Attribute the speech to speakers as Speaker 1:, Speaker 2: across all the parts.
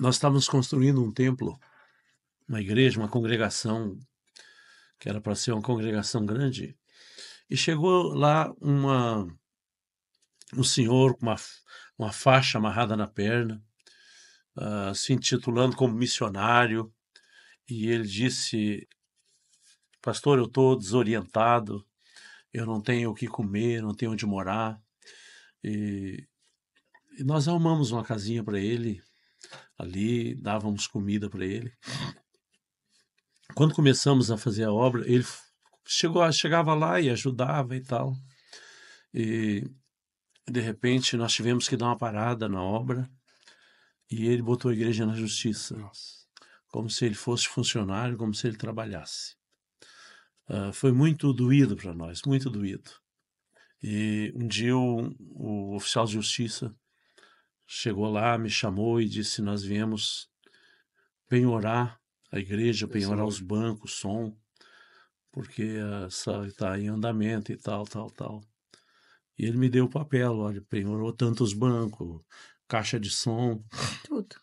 Speaker 1: nós estávamos construindo um templo, uma igreja, uma congregação, que era para ser uma congregação grande, e chegou lá uma, um senhor com uma, uma faixa amarrada na perna, uh, se intitulando como missionário, e ele disse: Pastor, eu estou desorientado, eu não tenho o que comer, não tenho onde morar. E, e nós arrumamos uma casinha para ele ali, dávamos comida para ele. Quando começamos a fazer a obra, ele chegou, chegava lá e ajudava e tal. E de repente nós tivemos que dar uma parada na obra e ele botou a igreja na justiça. Nossa. Como se ele fosse funcionário, como se ele trabalhasse. Uh, foi muito doído para nós, muito doído. E um dia o, o oficial de justiça chegou lá, me chamou e disse: Nós viemos penhorar a igreja, penhorar os bancos, som, porque está em andamento e tal, tal, tal. E ele me deu o papel: olha, penhorou tantos bancos, caixa de som. Tudo.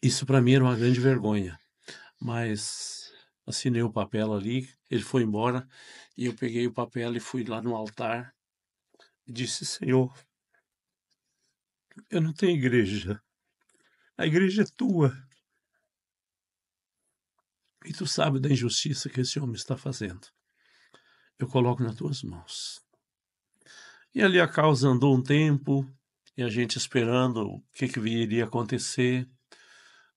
Speaker 1: Isso para mim era uma grande vergonha, mas assinei o papel ali. Ele foi embora e eu peguei o papel e fui lá no altar e disse: Senhor, eu não tenho igreja. A igreja é tua. E tu sabe da injustiça que esse homem está fazendo. Eu coloco nas tuas mãos. E ali a causa andou um tempo, e a gente esperando o que, que iria acontecer.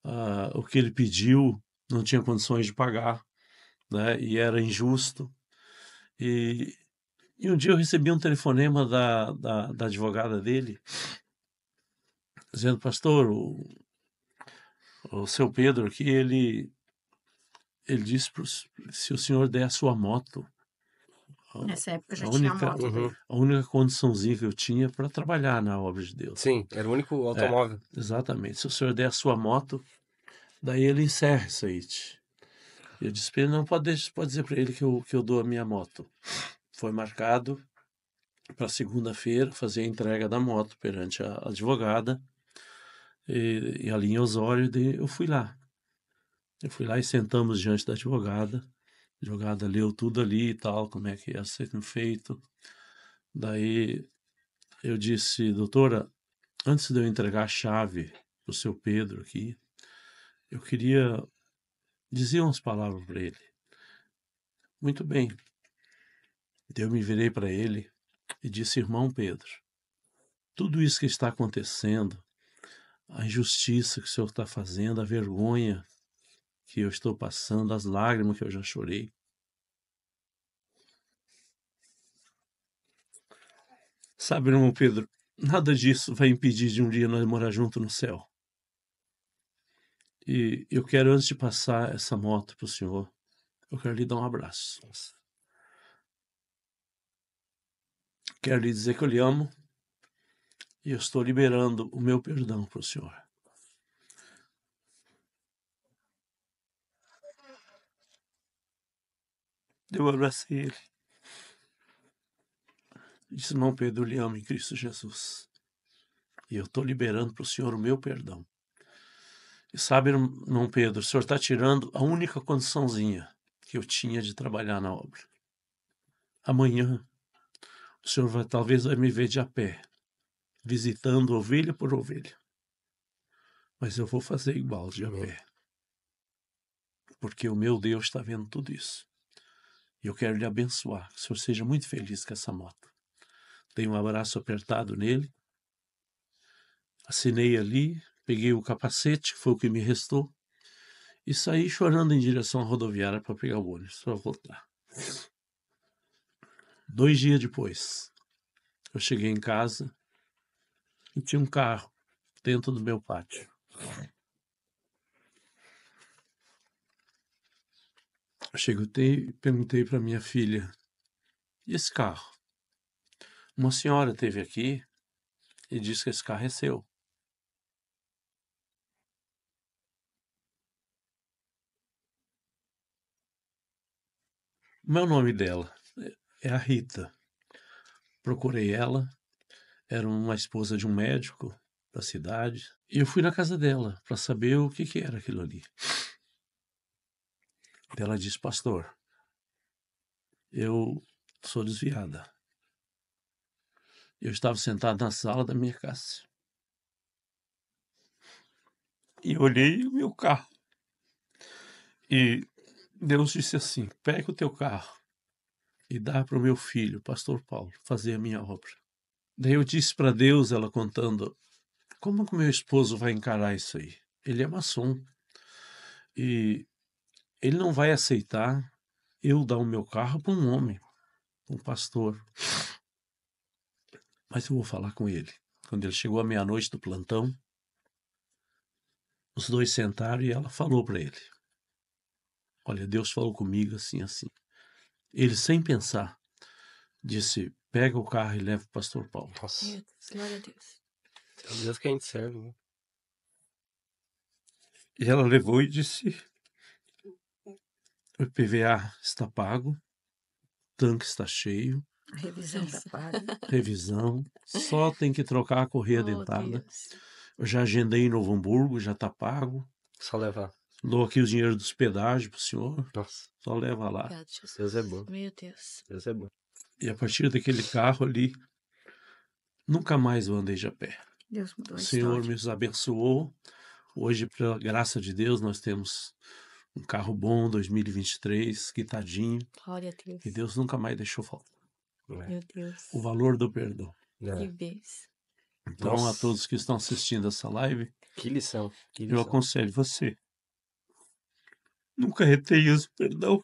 Speaker 1: Uh, o que ele pediu não tinha condições de pagar, né? E era injusto. E, e um dia eu recebi um telefonema da, da, da advogada dele, dizendo, pastor, o, o seu Pedro aqui, ele, ele disse, se o senhor der a sua moto, Nessa época já a única, tinha moto. Uhum. A única condiçãozinha que eu tinha para trabalhar na obra de Deus. Sim, era o único é, automóvel. É, exatamente. Se o senhor der a sua moto, daí ele encerra isso aí. Eu disse para ele, não, pode, pode dizer para ele que eu, que eu dou a minha moto. Foi marcado para segunda-feira fazer a entrega da moto perante a advogada e, e ali em Osório, de, eu fui lá. Eu fui lá e sentamos diante da advogada. A advogada leu tudo ali e tal, como é que ia ser feito. Daí eu disse, doutora, antes de eu entregar a chave pro seu Pedro aqui, eu queria dizer umas palavras para ele. Muito bem. Eu me virei para ele e disse, irmão Pedro, tudo isso que está acontecendo a injustiça que o Senhor está fazendo, a vergonha que eu estou passando, as lágrimas que eu já chorei. Sabe, irmão Pedro, nada disso vai impedir de um dia nós morar junto no céu. E eu quero, antes de passar essa moto para o senhor, eu quero lhe dar um abraço. Quero lhe dizer que eu lhe amo, e eu estou liberando o meu perdão para o Senhor. Eu abracei ele. Disse, irmão Pedro, lhe amo em Cristo Jesus. E eu estou liberando para o Senhor o meu perdão. E sabe, irmão Pedro, o Senhor está tirando a única condiçãozinha que eu tinha de trabalhar na obra. Amanhã, o Senhor vai, talvez vai me ver de a pé visitando ovelha por ovelha. Mas eu vou fazer igual de a Porque o meu Deus está vendo tudo isso. E eu quero lhe abençoar. Que o senhor seja muito feliz com essa moto. Tenho um abraço apertado nele. Assinei ali, peguei o capacete, que foi o que me restou, e saí chorando em direção à rodoviária para pegar o ônibus, para voltar. Dois dias depois, eu cheguei em casa, e tinha um carro dentro do meu pátio. Cheguei e perguntei para minha filha: e esse carro? Uma senhora teve aqui e disse que esse carro é seu. Meu nome dela é, é a Rita. Procurei ela, era uma esposa de um médico da cidade. E eu fui na casa dela para saber o que, que era aquilo ali. Ela disse, pastor, eu sou desviada. Eu estava sentado na sala da minha casa. E olhei o meu carro. E Deus disse assim: pega o teu carro e dá para o meu filho, pastor Paulo, fazer a minha obra. Daí eu disse para Deus, ela contando, como que meu esposo vai encarar isso aí? Ele é maçom e ele não vai aceitar eu dar o meu carro para um homem, um pastor. Mas eu vou falar com ele. Quando ele chegou à meia-noite do plantão, os dois sentaram e ela falou para ele: Olha, Deus falou comigo assim, assim. Ele, sem pensar, disse: Pega o carro e leva o pastor Paulo. Nossa. Meu Deus, glória a Deus. É Deus que a gente serve. Né? E ela levou e disse: o pva está pago, o tanque está cheio. Revisão está paga. Revisão. Só tem que trocar a correia oh, dentada. Deus. Eu já agendei em Novo Hamburgo, já está pago. Só levar. Dou aqui o dinheiro dos pedágios para o senhor. Nossa. Só leva lá. Deus é bom. Meu Deus. Deus é bom. E a partir daquele carro ali, nunca mais eu andei de a pé. Deus mudou a o Senhor me abençoou. Hoje, pela graça de Deus, nós temos um carro bom 2023, quitadinho. Glória a Deus. E Deus nunca mais deixou faltar. Glória é? Meu Deus. O valor do perdão. É. Que bênção. Então, Nossa. a todos que estão assistindo essa live, que lição. que lição. Eu aconselho você. Nunca retenha o perdão.